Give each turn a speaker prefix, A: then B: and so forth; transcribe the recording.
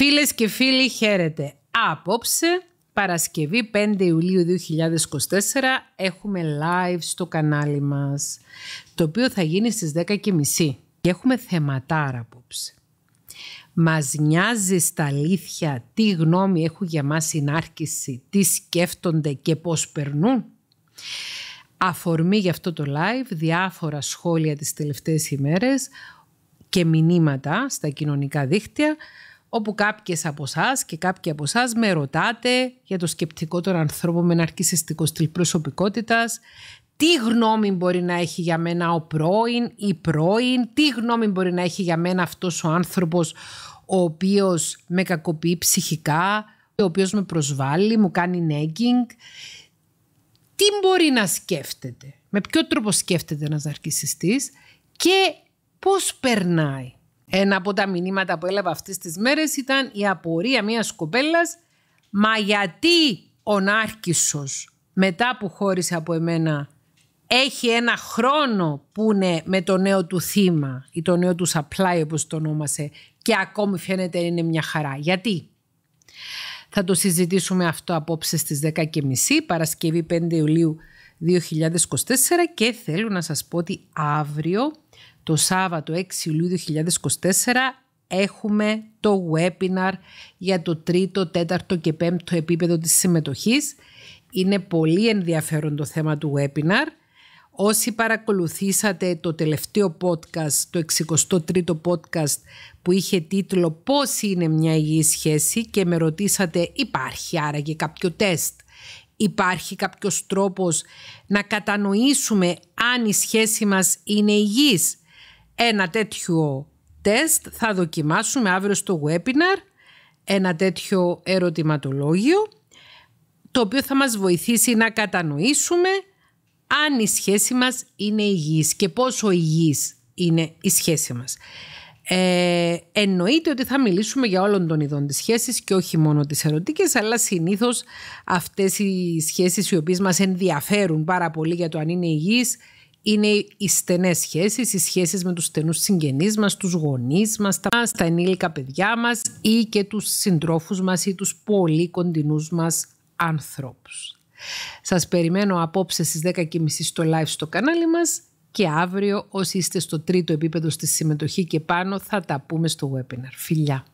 A: Φίλες και φίλοι χαίρετε. Απόψε, Παρασκευή 5 Ιουλίου 2024, έχουμε live στο κανάλι μας, το οποίο θα γίνει στις 10.30 και έχουμε θεματάρα απόψε. Μας νοιάζει στα αλήθεια τι γνώμη έχουν για μας συνάρκηση, τι σκέφτονται και πώς περνούν. Αφορμή για αυτό το live, διάφορα σχόλια τις τελευταίες ημέρες και μηνύματα στα κοινωνικά δίκτυα όπου κάποιες από εσάς και κάποιοι από εσάς με ρωτάτε για το σκεπτικό των ανθρώπων με ναρκιστικό στυλ προσωπικότητας, τι γνώμη μπορεί να έχει για μένα ο πρώην ή πρώην, τι γνώμη μπορεί να έχει για μένα αυτός ο άνθρωπος ο οποίος με κακοποιεί ψυχικά, ο οποίος με προσβάλλει, μου κάνει nagging. Τι μπορεί να σκέφτεται, με ποιο τρόπο σκέφτεται ένας ναρκιστή και πώς περνάει ένα από τα μηνύματα που έλαβα αυτές τις μέρες ήταν η απορία μία κοπέλας «Μα γιατί ο Νάρκησος μετά που χώρισε από εμένα έχει ένα χρόνο που είναι με το νέο του θύμα ή το νέο του supply όπως το ονόμασε και ακόμη φαίνεται είναι μια χαρά. Γιατί» Θα το συζητήσουμε αυτό απόψε στις 10.30 Παρασκευή 5 Ιουλίου 2024 και θέλω να σας πω ότι αύριο το Σάββατο 6 Ιουλίου 2024 έχουμε το webinar για το τρίτο, τέταρτο και πέμπτο επίπεδο της συμμετοχής. Είναι πολύ ενδιαφέρον το θέμα του webinar. Όσοι παρακολουθήσατε το τελευταίο podcast, το 63ο podcast που είχε τίτλο «Πώς είναι μια υγιή σχέση» και με ρωτήσατε «Υπάρχει άραγε κάποιο τεστ» Υπάρχει κάποιος τρόπος να κατανοήσουμε αν η σχέση μας είναι υγιής ένα τέτοιο τεστ θα δοκιμάσουμε αύριο στο webinar, ένα τέτοιο ερωτηματολόγιο, το οποίο θα μας βοηθήσει να κατανοήσουμε αν η σχέση μας είναι υγιής και πόσο υγιής είναι η σχέση μας. Ε, εννοείται ότι θα μιλήσουμε για όλων των ειδών της σχέσης και όχι μόνο τις ερωτικές, αλλά συνήθως αυτές οι σχέσεις οι οποίες μας ενδιαφέρουν πάρα πολύ για το αν είναι υγιής είναι οι στενές σχέσεις, οι σχέσεις με τους στενούς συγγενείς μας, τους γονείς μας, τα, ενήλικα παιδιά μας ή και τους συντρόφους μας ή τους πολύ κοντινούς μας ανθρώπου. Σας περιμένω απόψε στις 10.30 στο live στο κανάλι μας και αύριο όσοι είστε στο τρίτο επίπεδο στη συμμετοχή και πάνω θα τα πούμε στο webinar. Φιλιά!